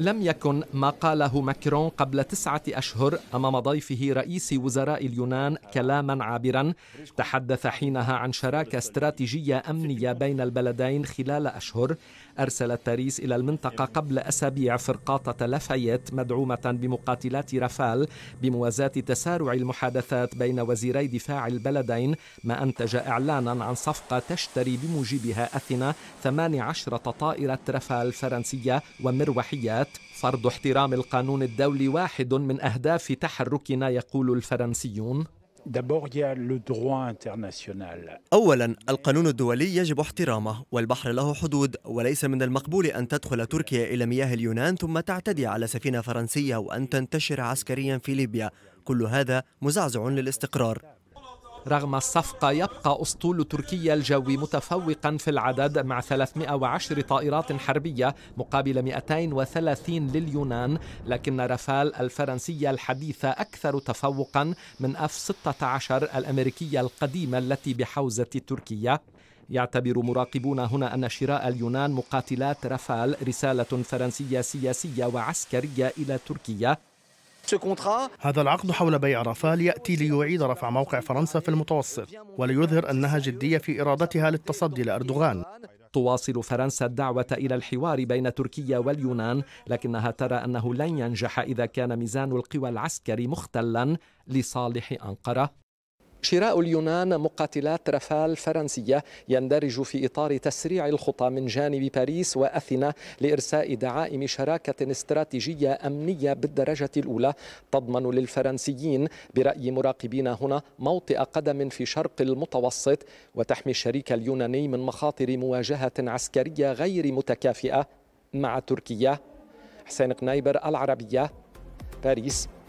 لم يكن ما قاله ماكرون قبل تسعة أشهر أمام ضيفه رئيس وزراء اليونان كلاما عابرا تحدث حينها عن شراكة استراتيجية أمنية بين البلدين خلال أشهر أرسلت باريس إلى المنطقة قبل أسابيع فرقاطة لافايت مدعومة بمقاتلات رافال بموازاة تسارع المحادثات بين وزيري دفاع البلدين ما أنتج إعلانا عن صفقة تشتري بموجبها أثينا 18 طائرة رافال فرنسية ومروحيات فرض احترام القانون الدولي واحد من أهداف تحركنا يقول الفرنسيون أولا القانون الدولي يجب احترامه والبحر له حدود وليس من المقبول أن تدخل تركيا إلى مياه اليونان ثم تعتدي على سفينة فرنسية وأن تنتشر عسكريا في ليبيا كل هذا مزعزع للاستقرار رغم الصفقة يبقى أسطول تركيا الجوي متفوقا في العدد مع 310 طائرات حربية مقابل 230 لليونان لكن رفال الفرنسية الحديثة أكثر تفوقا من اف 16 الأمريكية القديمة التي بحوزة تركيا يعتبر مراقبون هنا أن شراء اليونان مقاتلات رفال رسالة فرنسية سياسية وعسكرية إلى تركيا هذا العقد حول بيع رافال يأتي ليعيد رفع موقع فرنسا في المتوسط وليظهر أنها جدية في إرادتها للتصدي لأردوغان تواصل فرنسا الدعوة إلى الحوار بين تركيا واليونان لكنها ترى أنه لن ينجح إذا كان ميزان القوى العسكري مختلا لصالح أنقرة شراء اليونان مقاتلات رفال فرنسية يندرج في إطار تسريع الخطى من جانب باريس وأثينا لإرساء دعائم شراكة استراتيجية أمنية بالدرجة الأولى تضمن للفرنسيين برأي مراقبين هنا موطئ قدم في شرق المتوسط وتحمي الشريك اليوناني من مخاطر مواجهة عسكرية غير متكافئة مع تركيا حسين قنايبر العربية باريس